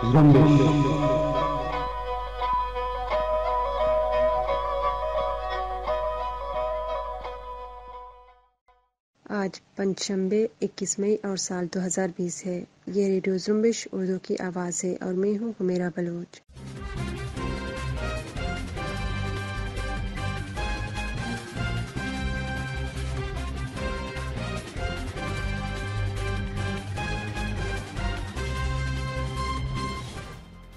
आज पंचम्बे 21 मई और साल 2020 है ये रेडियो जुम्बिश उर्दू की आवाज़ है और मैं हूँ हुमेरा बलोच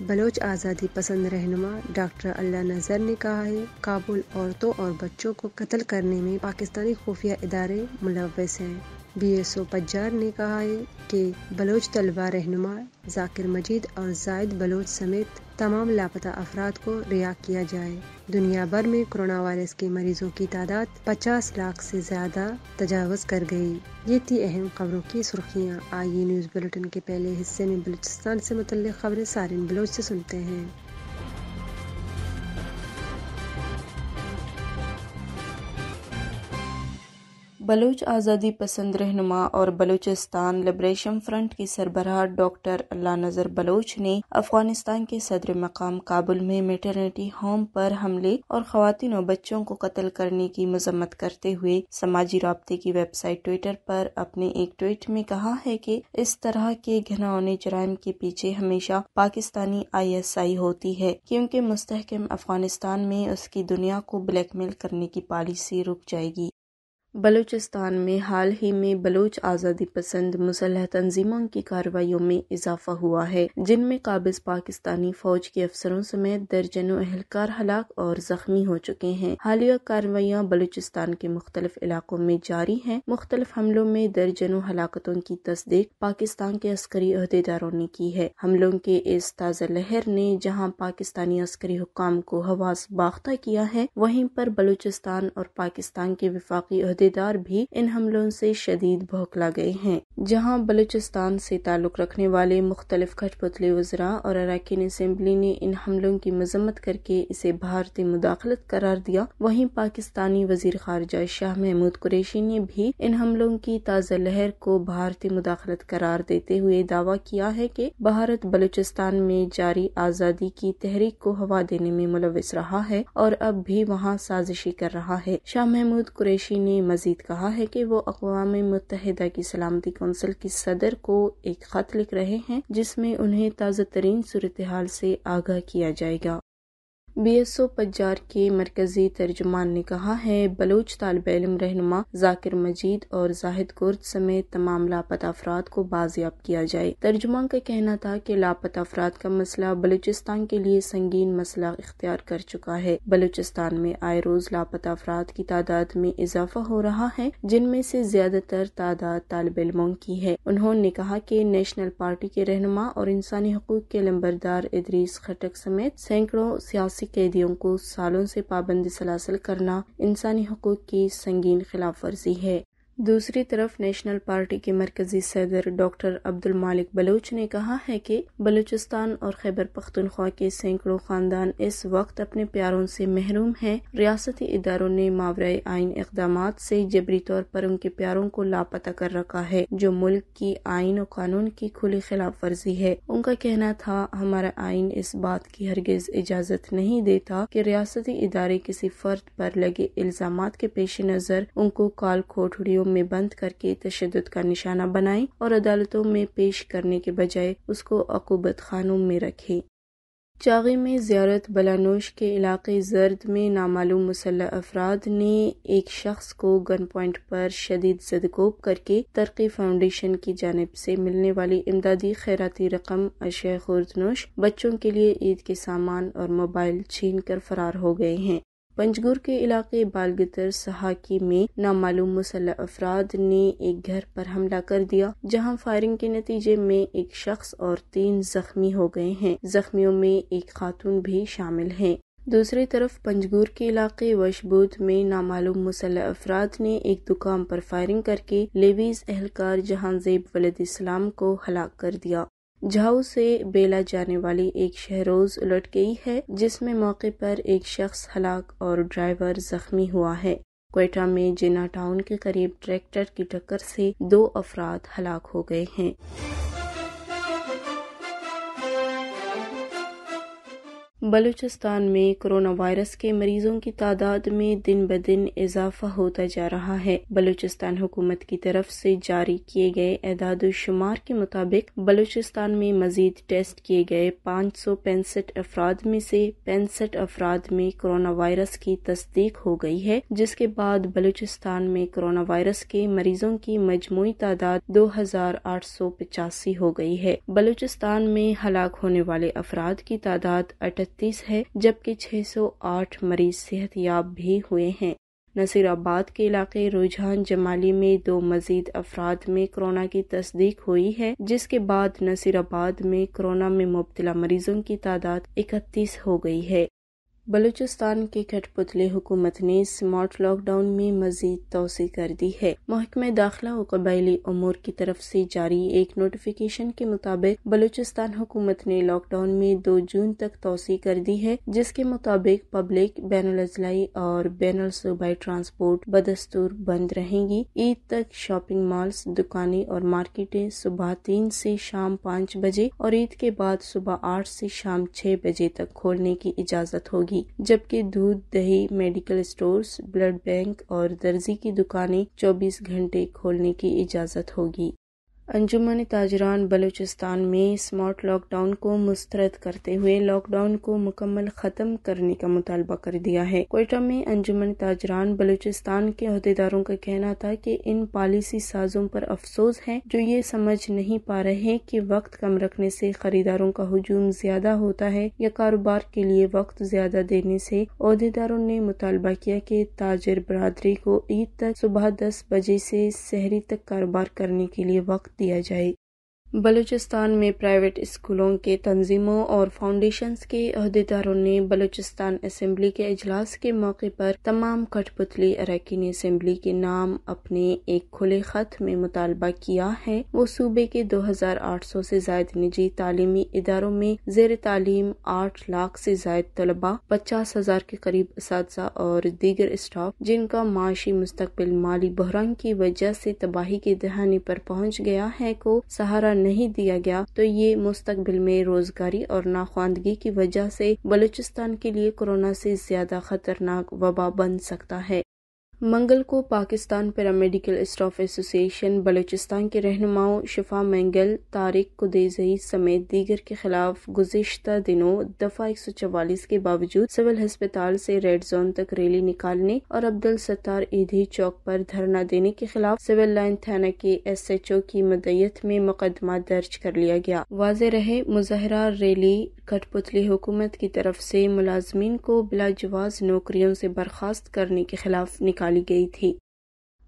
बलोच आज़ादी पसंद रहनुमा डॉक्टर अल्ला नज़र ने कहा है काबुल औरतों और बच्चों को कत्ल करने में पाकिस्तानी खुफिया इदारे मुलवस हैं बीएसओ पज्जार ने कहा है कि बलोच तलबा रहनुमा जाकिर मजीद और जायद बलोच समेत तमाम लापता अफराद को रिहा किया जाए दुनिया भर में कोरोना वायरस के मरीजों की तादाद 50 लाख से ज़्यादा तजावज़ कर गई ये थी अहम खबरों की सुर्खियाँ आइए न्यूज़ बुलेटिन के पहले हिस्से में बलूचिस्तान से मुतल खबरें सारे बलोच से सुनते हैं बलूच आज़ादी पसंद रहनुमा और बलूचिस्तान लिब्रेशन फ्रंट की सरबराह डॉक्टर अल्लाह नज़र बलोच ने अफगानिस्तान के सदर मकाम काबुल में मेटर्निटी होम पर हमले और खातन और बच्चों को कत्ल करने की मजम्मत करते हुए समाजी रबते की वेबसाइट ट्विटर पर अपने एक ट्वीट में कहा है कि इस तरह के घनौने जराइम के पीछे हमेशा पाकिस्तानी आईएसआई होती है क्योंकि मुस्तकम अफगानिस्तान में उसकी दुनिया को ब्लैकमेल करने की पॉलिसी रुक जाएगी बलूचिस्तान में हाल ही में बलूच आज़ादी पसंद मुसलह तंजीमों की कार्रवाइयों में इजाफा हुआ है जिनमें काबिज पाकिस्तानी फौज के अफसरों समेत दर्जनों एहलकार हलाक और जख्मी हो चुके हैं हालिया कार्रवाइयाँ बलूचिस्तान के मुख्तलिफ इलाकों में जारी हैं मुख्तलिफ हमलों में दर्जनों हलाकतों की तस्दीक पाकिस्तान के अस्करी अहदेदारों ने की है हमलों के इस ताज़ा लहर ने जहाँ पाकिस्तानी अस्करी हुकाम को हवास बाख्ता किया है वहीं पर बलूचिस्तान और पाकिस्तान के विफाकी अहदेदार भी इन हमलों से शदीद भौकला गए हैं जहां बलूचिस्तान से ताल्लुक रखने वाले मुख्तलिफ खटपुतले वजरा और अरकान असम्बली ने इन हमलों की मजम्मत करके इसे भारतीय मुदाखलत करार दिया वहीं पाकिस्तानी वजीर खारजा शाह महमूद कुरैशी ने भी इन हमलों की ताज़ा लहर को भारतीय मुदाखलत करार देते हुए दावा किया है कि भारत बलूचिस्तान में जारी आज़ादी की तहरीक को हवा देने में मुलविस रहा है और अब भी वहाँ साजिशी कर रहा है शाह महमूद कुरैशी ने मजीद कहा है कि वो अकवा मुतहदा की सलामती कौंसिल की सदर को एक खत लिख रहे हैं जिसमें उन्हें ताज़ा तरीन सूरत हाल से आगाह किया जाएगा बी एस ओ पजार के मरकजी तर्जुमान ने कहा है बलोच तालब इलम रहनुमा जाकिर मजीद और जाहिद कुर्द समेत तमाम लापता अफराद को बाजियाब किया जाए तर्जुमान का कहना था की लापता अफराद का मसला बलूचिस्तान के लिए संगीन मसला इख्तियार कर चुका है बलूचिस्तान में आए रोज लापता अफराद की तादाद में इजाफा हो रहा है जिनमें से ज्यादातर तादाद तालब इलमों की है उन्होंने कहा की नेशनल पार्टी के रहनुमा और इंसानी हकूक के लम्बरदार इदरीस खटक समेत सैकड़ों सियासी सियासी कैदियों को सालों से पाबंद सलासल करना इंसानी हकूक की संगीन खिलाफ वर्जी है दूसरी तरफ नेशनल पार्टी के मरकजी सदर डॉक्टर अब्दुल मालिक बलूच ने कहा है कि बलूचिस्तान और खैबर पख्तनख्वा के सैकड़ों खानदान इस वक्त अपने प्यारों से महरूम हैं रियासती इदारों ने मावरा आइन इकदाम से जबरी तौर पर उनके प्यारों को लापता कर रखा है जो मुल्क की आइन और कानून की खुली खिलाफ वर्जी है उनका कहना था हमारा आइन इस बात की हरगिज इजाज़त नहीं देता की रियासती इदारे किसी फर्द पर लगे इल्जाम के पेश नज़र उनको काल खोटड़ियों जेलों में बंद करके तशद का निशाना बनाएं और अदालतों में पेश करने के बजाय उसको अकूबत खानों में रखें चागे में ज्यारत बलानोश के इलाके जर्द में नामालूम मुसल अफराद ने एक शख्स को गन पॉइंट पर शदीद जदकोब करके तरकी फाउंडेशन की जानब से मिलने वाली इमदादी खैराती रकम अशय खुर्दनोश बच्चों के लिए ईद के सामान और मोबाइल छीन कर फरार हो गए हैं पंजगुर के इलाके बालगतर सहाकी में नामालूम मुसल्ह अफराद ने एक घर पर हमला कर दिया जहां फायरिंग के नतीजे में एक शख्स और तीन जख्मी हो गए हैं जख्मियों में एक खातून भी शामिल है दूसरी तरफ पंजगुर के इलाके वशबूत में नामालूम मुसलह अफराद ने एक दुकान पर फायरिंग करके लेवीज एहलकार जहांजेब वलद इस्लाम को हलाक कर दिया झाऊ से बेला जाने वाली एक शहरोज उलट गई है जिसमें मौके पर एक शख्स हलाक और ड्राइवर जख्मी हुआ है कोयटा में जिना टाउन के करीब ट्रैक्टर की टक्कर से दो अफराद हलाक हो गए हैं बलूचिस्तान में कोरोना वायरस के मरीजों की तादाद में दिन ब दिन इजाफा होता जा रहा है बलूचिस्तान हुकूमत की तरफ से जारी किए गए एदाद शुमार के मुताबिक बलूचिस्तान में मजीद टेस्ट किए गए पाँच सौ पैंसठ अफराद में से पैंसठ अफराद में कोरोना वायरस की तस्दीक हो गई है जिसके बाद बलूचिस्तान में कोरोना वायरस के मरीजों की मजमू तादाद दो हजार आठ सौ पचासी हो गई है बलूचिस्तान में हलाक होने वाले अफराद की तादाद अठ छत्तीस है जबकि आठ मरीज सेहत याब भी हुए हैं नसीराबाद के इलाके रुझान जमाली में दो मजीद अफराद में कोरोना की तस्दीक हुई है जिसके बाद नसीराबाद में कोरोना में मुबतला मरीजों की तादाद इकतीस हो गई है बलूचिस्तान के कठपुतली हुकूमत ने स्मार्ट लॉकडाउन में मजीद तोसी कर दी है महकमे दाखिला और कबायली अमूर की तरफ से जारी एक नोटिफिकेशन के मुताबिक बलूचिस्तान हुकूमत ने लॉकडाउन में दो जून तक तोसी कर दी है जिसके मुताबिक पब्लिक बैन अजलाई और बैन सूबाई ट्रांसपोर्ट बदस्तूर बंद रहेंगी ईद तक शॉपिंग मॉल्स दुकानें और मार्केटें सुबह तीन से शाम पाँच बजे और ईद के बाद सुबह आठ से शाम छह बजे तक खोलने की इजाज़त होगी होगी जबकि दूध दही मेडिकल स्टोर्स ब्लड बैंक और दर्जी की दुकानें 24 घंटे खोलने की इजाजत होगी अंजुमन ताजरान बलूचिस्तान में स्मार्ट लॉकडाउन को मुस्तरद करते हुए लॉकडाउन को मुकम्मल ख़त्म करने का मुतालबा कर दिया है कोयटा में अंजुमन ताजरान बलूचिस्तान के अहदेदारों का कहना था कि इन पॉलिसी साजों पर अफसोस है जो ये समझ नहीं पा रहे कि वक्त कम रखने से खरीदारों का हजूम ज्यादा होता है या कारोबार के लिए वक्त ज्यादा देने से अहदेदारों ने मुतालबा किया कि ताजर बरदरी को ईद तक सुबह दस बजे से शहरी तक कारोबार करने के लिए वक्त दिया जाए बलूचिस्तान में प्राइवेट स्कूलों के तंजीमों और फाउंडेशंस के अहदेदारों ने बलूचिस्तान असम्बली के अजलास के मौके पर तमाम कठपुतली अरकिन असम्बली के नाम अपने एक खुले खत में मुतालबा किया है वो सूबे के दो हजार आठ सौ से जायद निजी तालीमी इदारों में जेर तालीम आठ लाख से जायद तलबा पचास हजार के करीब इस और दीगर स्टाफ जिनका माशी मुस्तबिल माली बहरान की वजह से तबाही के दहाने पर पहुँच गया है को सहारा नहीं दिया गया तो ये मुस्तबिल में रोजगारी और नाख्वानदगी की वजह से बलूचिस्तान के लिए कोरोना से ज्यादा खतरनाक वबा बन सकता है मंगल को Pakistan paramedical staff association Balochistan के रहनुमाओं शफा मंगल तारिक कुदेजई समेत दीगर के खिलाफ गुजशत दिनों दफा एक सौ चवालीस के बावजूद सिविल हस्पताल से रेड जोन तक रैली निकालने और अब्दुल सत्तार ईदी चौक पर धरना देने के खिलाफ सिविल लाइन थाना के एस एच ओ की मदयत में मुकदमा दर्ज कर लिया गया वाज रहे मुजाहरा रैली कठपुतली हुकूमत की तरफ से मुलाजमीन को बिलाजवाज नौकरियों से बर्खास्त करने के खिलाफ निकाल डाली गई थी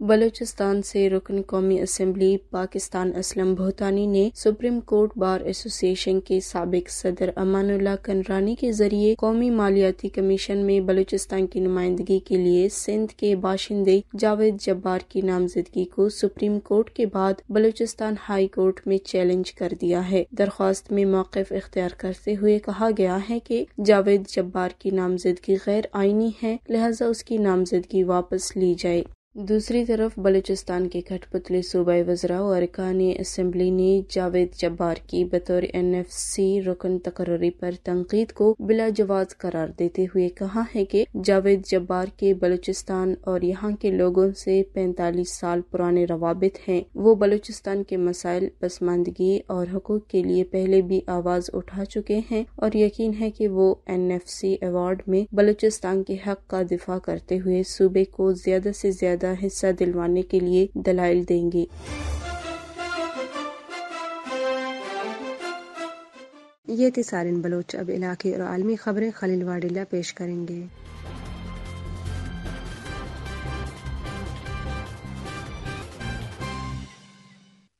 बलूचिस्तान से रुकन कौमी असम्बली पाकिस्तान असलम भूतानी ने सुप्रीम कोर्ट बार एसोसिएशन के सबक सदर अमानुल्ला कनरानी के जरिए कौमी मालियाती कमीशन में बलूचिस्तान की नुमाइंदगी के लिए सिंध के बाशिंदे जावेद जब्बार की नामजदगी को सुप्रीम कोर्ट के बाद बलूचिस्तान हाई कोर्ट में चैलेंज कर दिया है दरख्वास्त में मौक़ इख्तियार करते हुए कहा गया है की जावेद जब्बार की नामजदगी गैर आइनी है लिहाजा उसकी नामजदगी वापस ली जाए दूसरी तरफ बलूचिस्तान के खटपुतली सूबाई वजरा और अरकानी असम्बली ने जावेद जब्बार की बतौर एन एफ सी रुकन तकर्री पर तनकीद को बिलाजवाज करार देते हुए कहा है कि जावेद जब्बार के बलूचिस्तान और यहाँ के लोगों से पैंतालीस साल पुराने रवाबित हैं वो बलूचिस्तान के मसाइल पसमानदगी और हकूक के लिए पहले भी आवाज उठा चुके हैं और यकीन है कि वो एन एफ सी अवार्ड में बलूचिस्तान के हक का दिफा करते हुए सूबे को ज्यादा से ज्यादा ज्यादा हिस्सा दिलवाने के लिए दलाइल देंगे ये थी सारिन बलोच अब इलाके और आलमी खबरें खलील वाडिल्ला पेश करेंगे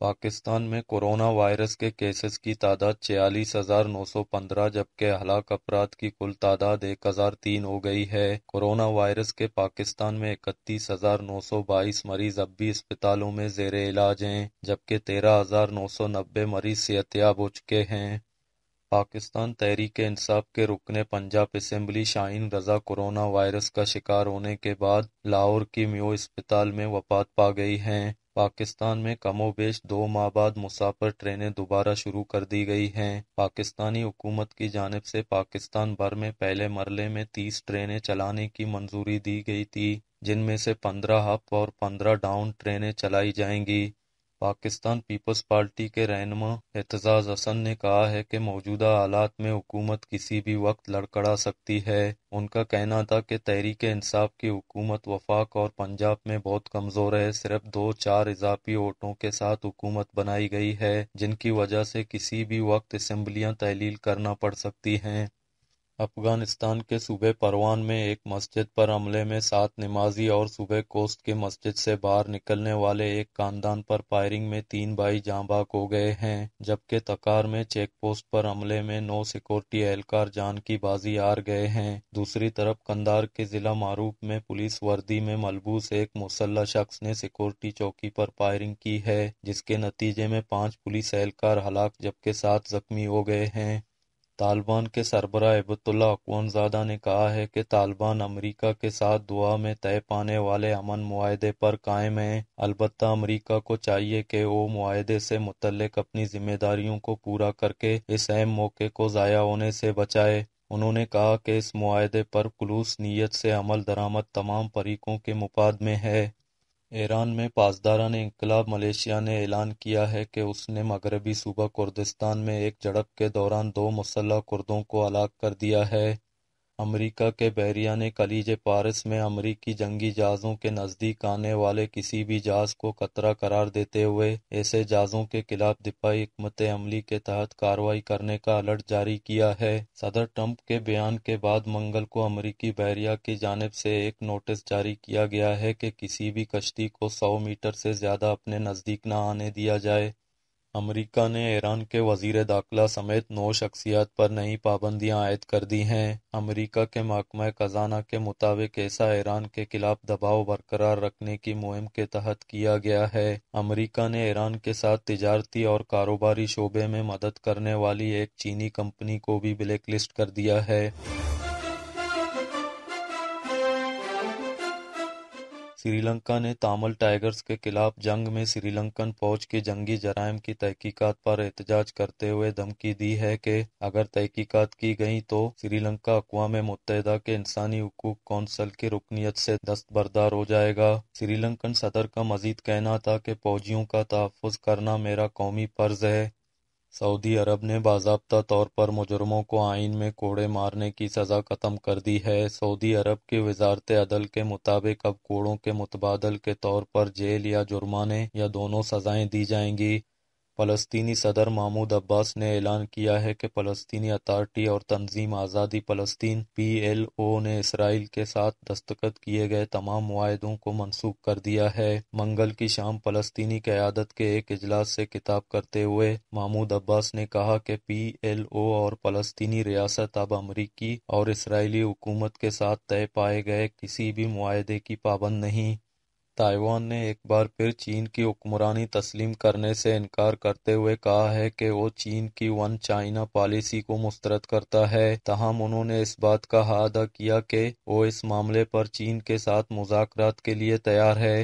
पाकिस्तान में कोरोना वायरस के केसेस की तादाद छियालीस हजार नौ सौ पंद्रह जबकि हलाक अपराध की कुल तादाद एक हजार तीन हो गई है कोरोना वायरस के पाकिस्तान में इकतीस हजार नौ सौ बाईस मरीज अब भी अस्पतालों में जेर इलाज हैं जबकि तेरह हजार नौ सौ नब्बे मरीज सेहतियाब हो चुके हैं पाकिस्तान तहरीक इंसाफ के रुकने Punjab assembly Shaheen Raza corona virus का शिकार होने के बाद लाहौर की म्यो अस्पताल में वफात पा गई हैं पाकिस्तान में कमोबेश दो माह बाद मुसाफर ट्रेनें दोबारा शुरू कर दी गई हैं पाकिस्तानी हुकूमत की जानब से पाकिस्तान भर में पहले मरले में तीस ट्रेनें चलाने की मंजूरी दी गई थी जिनमें से पंद्रह अप और पंद्रह डाउन ट्रेनें चलाई जाएंगी पाकिस्तान पीपल्स पार्टी के रहनमा एतजाज हसन ने कहा है कि मौजूदा हालात में हुकूमत किसी भी वक्त लड़कड़ा सकती है उनका कहना था कि तहरीक इंसाफ की हुकूमत वफाक और पंजाब में बहुत कमज़ोर है सिर्फ दो चार इजाफी वोटों के साथ हुकूमत बनाई गई है जिनकी वजह से किसी भी वक्त असम्बलियाँ तहलील करना पड़ सकती हैं अफगानिस्तान के सूबे परवान में एक मस्जिद पर हमले में सात नमाजी और सूबे कोस्त के मस्जिद से बाहर निकलने वाले एक खानदान पर फायरिंग में तीन भाई जांबाक हो गए हैं जबकि तकार में चेक पोस्ट पर हमले में नौ सिक्योरिटी एहलकार जान की बाजी हार गए हैं दूसरी तरफ कंदार के जिला मारूफ में पुलिस वर्दी में मलबूस एक मुसल्ला शख्स ने सिक्योरिटी चौकी पर फायरिंग की है जिसके नतीजे में पांच पुलिस एहलकार हलाक जबकि सात जख्मी हो गए हैं तालिबान के सरबराह एबतुल्ला अकवानजादा ने कहा है कि तालिबान अमरीका के साथ दुआ में तय पाने वाले अमन माहदे पर कायम हैं अलबत् अमरीका को चाहिए कि वो माहदे से मुतल अपनी जिम्मेदारियों को पूरा करके इस अहम मौके को ज़ाया होने से बचाए उन्होंने कहा कि इस माहदे पर खलूस नीयत से अमल दरामद तमाम फरीकों के मुफाद में है ईरान में पासदारान-ए-इन्कलाब मलेशिया ने ऐलान किया है कि उसने मगरबी सूबा कुर्दिस्तान में एक झड़प के दौरान दो मुसल्ह कुर्दों को हलाक कर दिया है अमेरिका के बहरिया ने कलीज पारिस में अमेरिकी जंगी जहाज़ों के नज़दीक आने वाले किसी भी जहाज़ को खतरा करार देते हुए ऐसे जहाज़ों के खिलाफ दिफाई हमत अमली के तहत कार्रवाई करने का अलर्ट जारी किया है सदर ट्रंप के बयान के बाद मंगल को अमेरिकी बहरिया की जानब से एक नोटिस जारी किया गया है कि किसी भी कश्ती को सौ मीटर से ज़्यादा अपने नज़दीक न आने दिया जाए अमरीका ने ईरान के वजीर दाखिला समेत नौ शख्सियात पर नई पाबंदियां आयद कर दी हैं अमेरिका के महकमा खजाना के मुताबिक ऐसा ईरान के खिलाफ दबाव बरकरार रखने की मुहिम के तहत किया गया है अमरीका ने ईरान के साथ तजारती और कारोबारी शोबे में मदद करने वाली एक चीनी कंपनी को भी ब्लैकलिस्ट कर दिया है श्रीलंका ने तामल टाइगर्स के खिलाफ जंग में श्रीलंकन फौज के जंगी जराइम की तहकीकात पर एहतजाज करते हुए धमकी दी है कि अगर तहकीकात की गई तो श्रीलंका अकवा में मुतहदा के इंसानी हकूक कौंसल की रुकनीत से दस्तबरदार हो जाएगा श्रीलंकन सदर का मजीद कहना था कि फौजियों का तहफ़ करना मेरा कौमी फर्ज है सऊदी अरब ने बाबा तौर पर मुजुर्मों को आइन में कोड़े मारने की सज़ा ख़त्म कर दी है सऊदी अरब के वजारत अदल के मुताबिक अब कोड़ों के मुतबादल के तौर पर जेल या जुर्माने या दोनों सज़ाएं दी जाएंगी फ़लस्तनी सदर महमूद अब्बास ने ऐलान किया है कि फ़लस्तनी अथार्टी और तंजीम आज़ादी फ़लस्तीन ओ ने इसराइल के साथ दस्तखत किए गए तमाम माहदों को मनसूख कर दिया है मंगल की शाम फलस्तनी क़्यादत के एक अजलास से खिताब करते हुए महमूद अब्बास ने कहा कि पी एल ओ और फलस्तनी रियासत अब अमरीकी और इसराइली हुकूमत के साथ तय पाए गए किसी भी माहे की पाबंद नहीं ताइवान ने एक बार फिर चीन की हुक्मरानी तस्लीम करने से इनकार करते हुए कहा है कि वो चीन की वन चाइना पॉलिसी को मुस्तरद करता है तहम उन्होंने इस बात का अदा किया कि वो इस मामले पर चीन के साथ मुजाकर के लिए तैयार है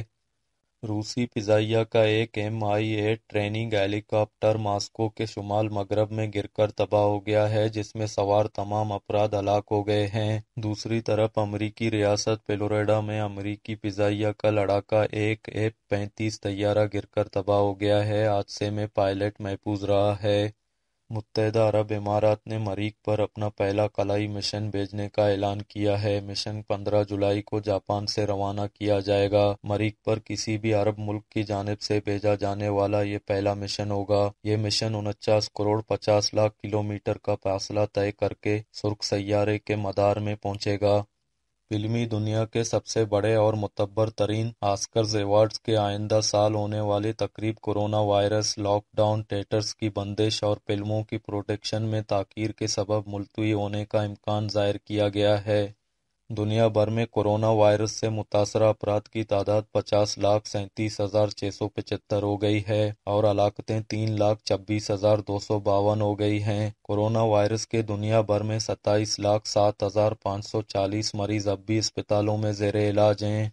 रूसी फिजाइया का एक M I A training helicopter Moscow के शुमाल-मगरब में गिरकर तबाह हो गया है, जिसमें सवार तमाम अपराध हलाक हो गए हैं। दूसरी तरफ अमरीकी रियासत फ्लोरिडा में अमरीकी फिजाइया का लड़ाका एक ए पैंतीस तैयारा गिरकर तबाह हो गया है। हादसे में पायलट महफूज रहा है। मुत्तहदा अरब इमारात ने मरीख पर अपना पहला कलाई मिशन भेजने का ऐलान किया है मिशन 15 जुलाई को जापान से रवाना किया जाएगा मरीक पर किसी भी अरब मुल्क की जानब से भेजा जाने वाला ये पहला मिशन होगा ये मिशन उनचास करोड़ पचास लाख किलोमीटर का फासला तय करके सुर्ख सैारे के मदार में पहुंचेगा फिल्मी दुनिया के सबसे बड़े और मुतबर तरीन आस्कर अवॉर्ड्स के आइंदा साल होने वाली तकरीब कोरोना वायरस लॉकडाउन थिएटर्स की बंदिश और फिल्मों की प्रोडक्शन में ताकीर के सबब मुलतवी होने का इम्कान जाहिर किया गया है दुनिया भर में कोरोना वायरस से मुतासर अफराद की तादाद पचास लाख सैंतीस हजार छह सौ पचहत्तर हो गई है और हलाकतें तीन लाख छब्बीस हजार दो सौ बावन हो गई हैं। कोरोना वायरस के दुनिया भर में सत्ताईस लाख सात हजार पाँच सौ चालीस मरीज अब भी अस्पतालों में जेर इलाज हैं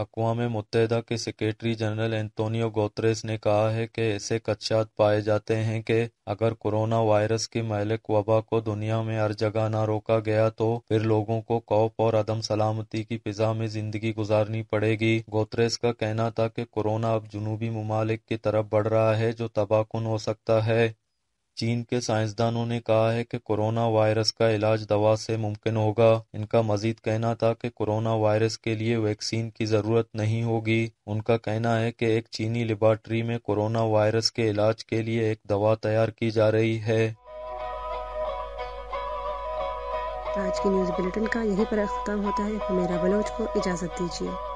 अक़वाम मुत्तहदा के सेक्रेटरी जनरल एंतोनियो गोत्रेस ने कहा है कि ऐसे खदशात पाए जाते हैं कि अगर कोरोना वायरस की महलिक वबा को दुनिया में हर जगह न रोका गया तो फिर लोगों को खौफ और अदम सलामती की फिजा में जिंदगी गुजारनी पड़ेगी गोतरेस का कहना था कि कोरोना अब जनूबी ममालिक की तरफ बढ़ रहा है जो तबाहकुन हो सकता है चीन के साइंसदानों ने कहा है कि कोरोना वायरस का इलाज दवा से मुमकिन होगा इनका मजीद कहना था कि कोरोना वायरस के लिए वैक्सीन की ज़रूरत नहीं होगी उनका कहना है कि एक चीनी लेबॉरटरी में कोरोना वायरस के इलाज के लिए एक दवा तैयार की जा रही है आज की न्यूज़ बुलेटिन का यही पर अख्ताम होता है मेरा बलोच को इजाज़त दीजिए